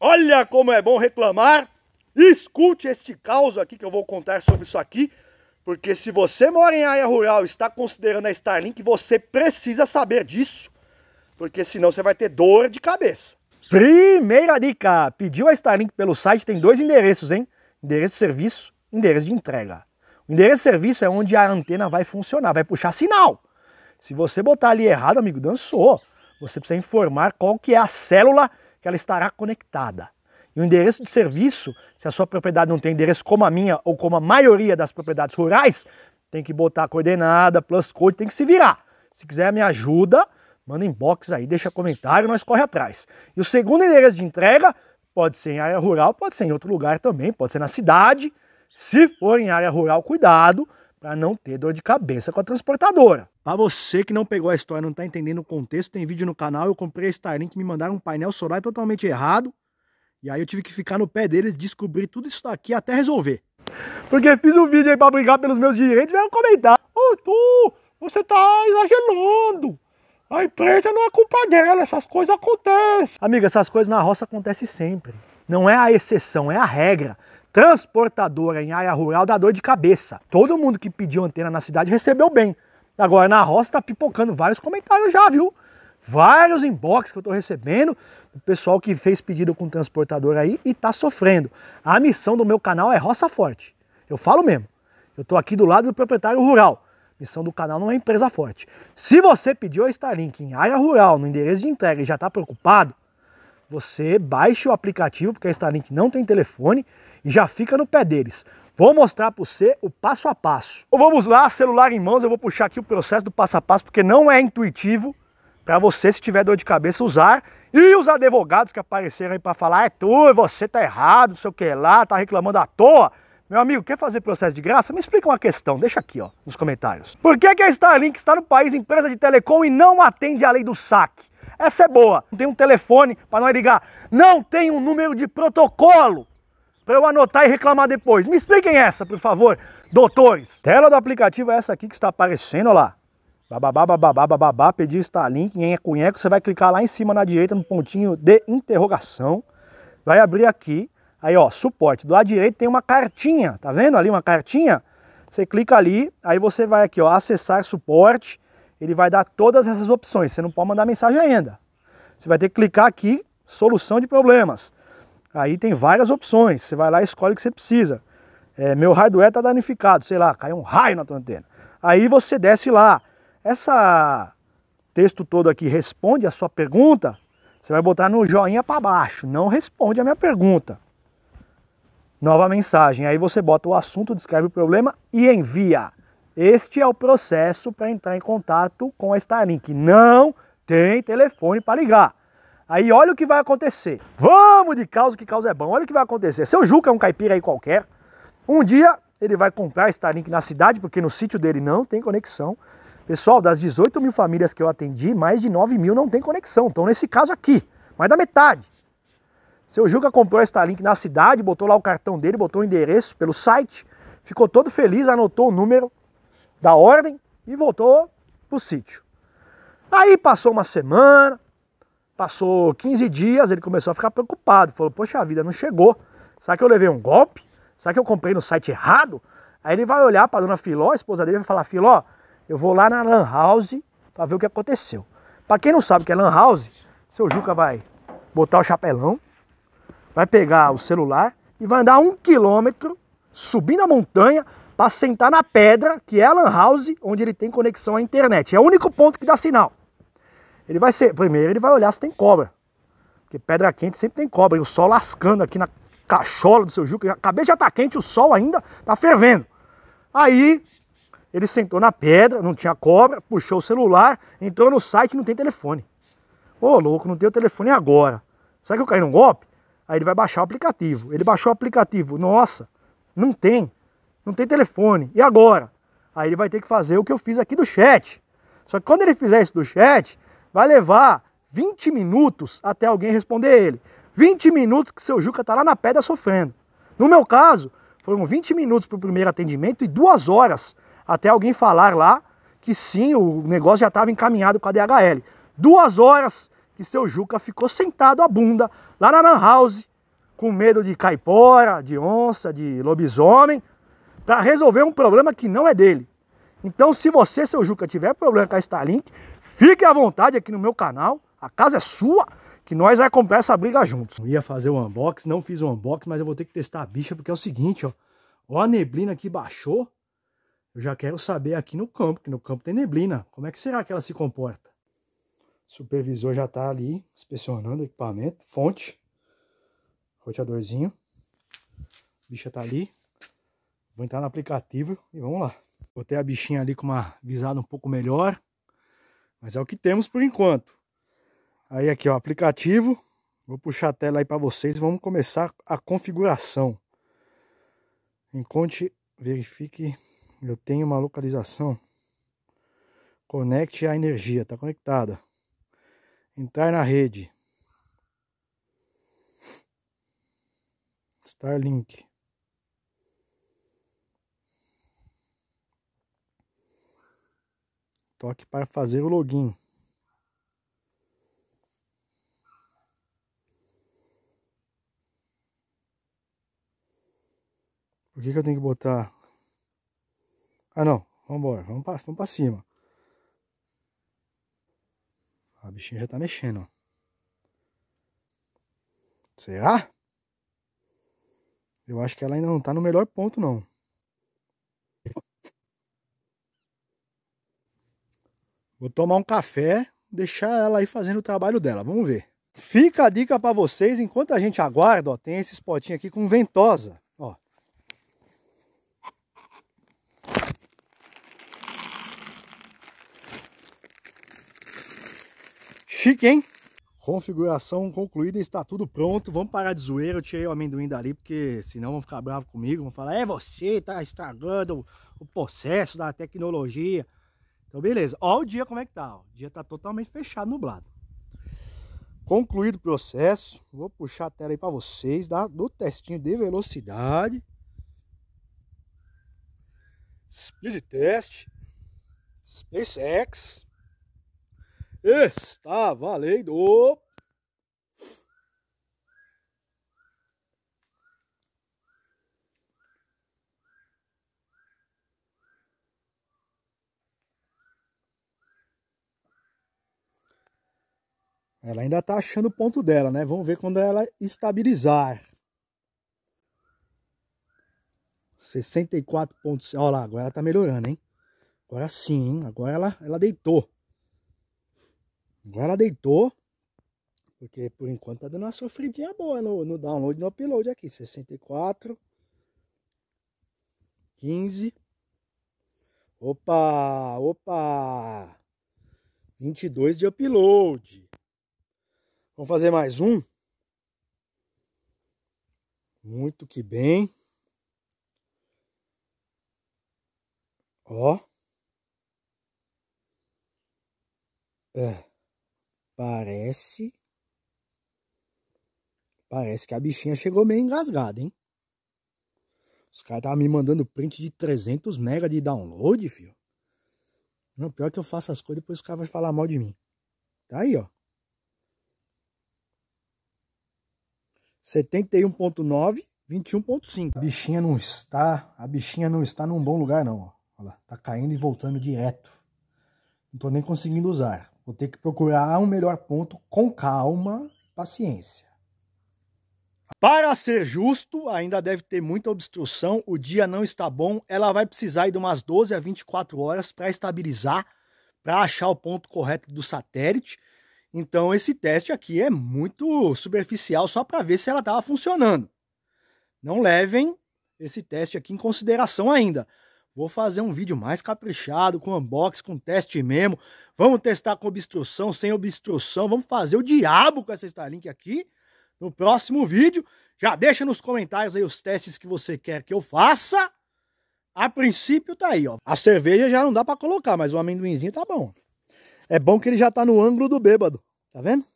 Olha como é bom reclamar. Escute este caos aqui que eu vou contar sobre isso aqui. Porque se você mora em área rural e está considerando a Starlink, você precisa saber disso. Porque senão você vai ter dor de cabeça. Primeira dica. Pediu a Starlink pelo site, tem dois endereços, hein? Endereço de serviço, endereço de entrega. O endereço de serviço é onde a antena vai funcionar, vai puxar sinal. Se você botar ali errado, amigo, dançou. Você precisa informar qual que é a célula que ela estará conectada. E o endereço de serviço, se a sua propriedade não tem endereço como a minha ou como a maioria das propriedades rurais, tem que botar coordenada, plus code, tem que se virar. Se quiser me ajuda, manda inbox aí, deixa comentário, nós corre atrás. E o segundo endereço de entrega pode ser em área rural, pode ser em outro lugar também, pode ser na cidade. Se for em área rural, cuidado para não ter dor de cabeça com a transportadora. Para você que não pegou a história, não tá entendendo o contexto, tem vídeo no canal. Eu comprei a Starlink, me mandaram um painel solar totalmente errado. E aí eu tive que ficar no pé deles, descobrir tudo isso daqui até resolver. Porque fiz um vídeo aí pra brigar pelos meus direitos, vieram comentar. Ô, oh, tu, você tá exagerando. A empresa não é culpa dela, essas coisas acontecem. Amiga, essas coisas na roça acontecem sempre. Não é a exceção, é a regra. Transportadora em área rural dá dor de cabeça. Todo mundo que pediu antena na cidade recebeu bem. Agora, na roça tá pipocando vários comentários já, viu? Vários inbox que eu tô recebendo do pessoal que fez pedido com o transportador aí e tá sofrendo. A missão do meu canal é roça forte. Eu falo mesmo. Eu tô aqui do lado do proprietário rural. Missão do canal não é empresa forte. Se você pediu a Starlink em área rural, no endereço de entrega e já está preocupado, você baixa o aplicativo, porque a Starlink não tem telefone, e já fica no pé deles. Vou mostrar para você o passo a passo. Então, vamos lá, celular em mãos, eu vou puxar aqui o processo do passo a passo, porque não é intuitivo para você, se tiver dor de cabeça, usar. E os advogados que apareceram aí para falar, é tu, você tá errado, não sei o que lá, tá reclamando à toa. Meu amigo, quer fazer processo de graça? Me explica uma questão, deixa aqui ó, nos comentários. Por que, que a Starlink está no país empresa de telecom e não atende a lei do saque? Essa é boa. Não tem um telefone para nós ligar. Não tem um número de protocolo para eu anotar e reclamar depois. Me expliquem essa, por favor, doutores. Tela do aplicativo é essa aqui que está aparecendo, olha lá. Bababá, bababá, bababá, pedir Starlink, quem é cunheco, você vai clicar lá em cima na direita no pontinho de interrogação. Vai abrir aqui, aí ó, suporte. Do lado direito tem uma cartinha, tá vendo ali uma cartinha? Você clica ali, aí você vai aqui ó, acessar suporte, ele vai dar todas essas opções, você não pode mandar mensagem ainda. Você vai ter que clicar aqui, solução de problemas. Aí tem várias opções. Você vai lá e escolhe o que você precisa. É, meu hardware está danificado, sei lá, caiu um raio na tua antena. Aí você desce lá. Essa texto todo aqui responde a sua pergunta. Você vai botar no joinha para baixo. Não responde a minha pergunta. Nova mensagem. Aí você bota o assunto, descreve o problema e envia. Este é o processo para entrar em contato com a Starlink. Não tem telefone para ligar. Aí olha o que vai acontecer. Vamos de causa, que causa é bom. Olha o que vai acontecer. Seu Juca é um caipira aí qualquer. Um dia ele vai comprar Starlink na cidade, porque no sítio dele não tem conexão. Pessoal, das 18 mil famílias que eu atendi, mais de 9 mil não tem conexão. Então, nesse caso aqui, mais da metade. Seu Juca comprou Starlink na cidade, botou lá o cartão dele, botou o endereço pelo site, ficou todo feliz, anotou o número da ordem e voltou pro sítio. Aí passou uma semana, Passou 15 dias, ele começou a ficar preocupado. Falou: Poxa, a vida não chegou. Será que eu levei um golpe? Será que eu comprei no site errado? Aí ele vai olhar para a dona Filó, a esposa dele, e vai falar: Filó, eu vou lá na Lan House para ver o que aconteceu. Para quem não sabe o que é Lan House, seu Juca vai botar o chapelão, vai pegar o celular e vai andar um quilômetro subindo a montanha para sentar na pedra, que é a Lan House, onde ele tem conexão à internet. É o único ponto que dá sinal. Ele vai ser, primeiro ele vai olhar se tem cobra. Porque pedra quente sempre tem cobra. E o sol lascando aqui na cachola do seu juca. A cabeça já tá quente, o sol ainda tá fervendo. Aí ele sentou na pedra, não tinha cobra, puxou o celular, entrou no site não tem telefone. Ô oh, louco, não tem o telefone agora. Será que eu caí num golpe? Aí ele vai baixar o aplicativo. Ele baixou o aplicativo. Nossa, não tem. Não tem telefone. E agora? Aí ele vai ter que fazer o que eu fiz aqui do chat. Só que quando ele fizer isso do chat, vai levar 20 minutos até alguém responder ele. 20 minutos que seu Juca está lá na pedra sofrendo. No meu caso, foram 20 minutos para o primeiro atendimento e duas horas até alguém falar lá que sim, o negócio já estava encaminhado com a DHL. Duas horas que seu Juca ficou sentado à bunda lá na Lan House, com medo de caipora, de onça, de lobisomem, para resolver um problema que não é dele. Então, se você, seu Juca, tiver problema com a Starlink, Fique à vontade aqui no meu canal, a casa é sua, que nós vai comprar essa briga juntos. Não ia fazer o um unboxing, não fiz o um unboxing, mas eu vou ter que testar a bicha, porque é o seguinte, ó. Ó a neblina que baixou, eu já quero saber aqui no campo, que no campo tem neblina, como é que será que ela se comporta? O supervisor já tá ali, inspecionando o equipamento, fonte, roteadorzinho, a bicha tá ali, vou entrar no aplicativo e vamos lá. Botei a bichinha ali com uma visada um pouco melhor, mas é o que temos por enquanto. Aí aqui, ó, aplicativo. Vou puxar a tela aí para vocês e vamos começar a configuração. Encontre, verifique, eu tenho uma localização. Conecte a energia, está conectada. Entrar na rede. Starlink. Toque para fazer o login. Por que, que eu tenho que botar? Ah não, vamos embora, vamos para cima. A ah, bichinha já está mexendo. Será? Eu acho que ela ainda não está no melhor ponto não. Vou tomar um café, deixar ela aí fazendo o trabalho dela. Vamos ver. Fica a dica para vocês, enquanto a gente aguarda, ó, tem esse spotinho aqui com ventosa, ó. Chique, hein? Configuração concluída, está tudo pronto. Vamos parar de zoeira. Eu tirei o amendoim dali, porque senão vão ficar bravos comigo. Vão falar, é você, tá estragando o processo da tecnologia. Então, beleza. Ó o dia como é que tá. Ó. O dia tá totalmente fechado, nublado. Concluído o processo, vou puxar a tela aí para vocês da, tá? do testinho de velocidade. Speed Test. SpaceX. Está valendo! Ela ainda está achando o ponto dela, né? Vamos ver quando ela estabilizar. 64.5. Olha lá, agora ela tá melhorando, hein? Agora sim, hein? Agora ela, ela deitou. Agora ela deitou. Porque por enquanto tá dando uma sofridinha boa no, no download e no upload aqui. 64. 15. Opa, opa. 22 de upload. Vamos fazer mais um? Muito que bem. Ó. É. Parece. Parece que a bichinha chegou meio engasgada, hein? Os caras estavam me mandando print de 300 mega de download, filho. Não, pior que eu faço as coisas, depois os caras vão falar mal de mim. Tá aí, ó. 71.9, 21.5. A bichinha não está, a bichinha não está num bom lugar não. Olha lá, tá caindo e voltando direto. Não tô nem conseguindo usar. Vou ter que procurar um melhor ponto com calma, paciência. Para ser justo, ainda deve ter muita obstrução, o dia não está bom, ela vai precisar de umas 12 a 24 horas para estabilizar, para achar o ponto correto do satélite então esse teste aqui é muito superficial só para ver se ela estava funcionando. Não levem esse teste aqui em consideração ainda. Vou fazer um vídeo mais caprichado, com unbox, com teste mesmo. Vamos testar com obstrução, sem obstrução. Vamos fazer o diabo com essa Starlink aqui no próximo vídeo. Já deixa nos comentários aí os testes que você quer que eu faça. A princípio tá aí, ó. A cerveja já não dá para colocar, mas o amendoinzinho tá bom. É bom que ele já tá no ângulo do bêbado. Tá vendo?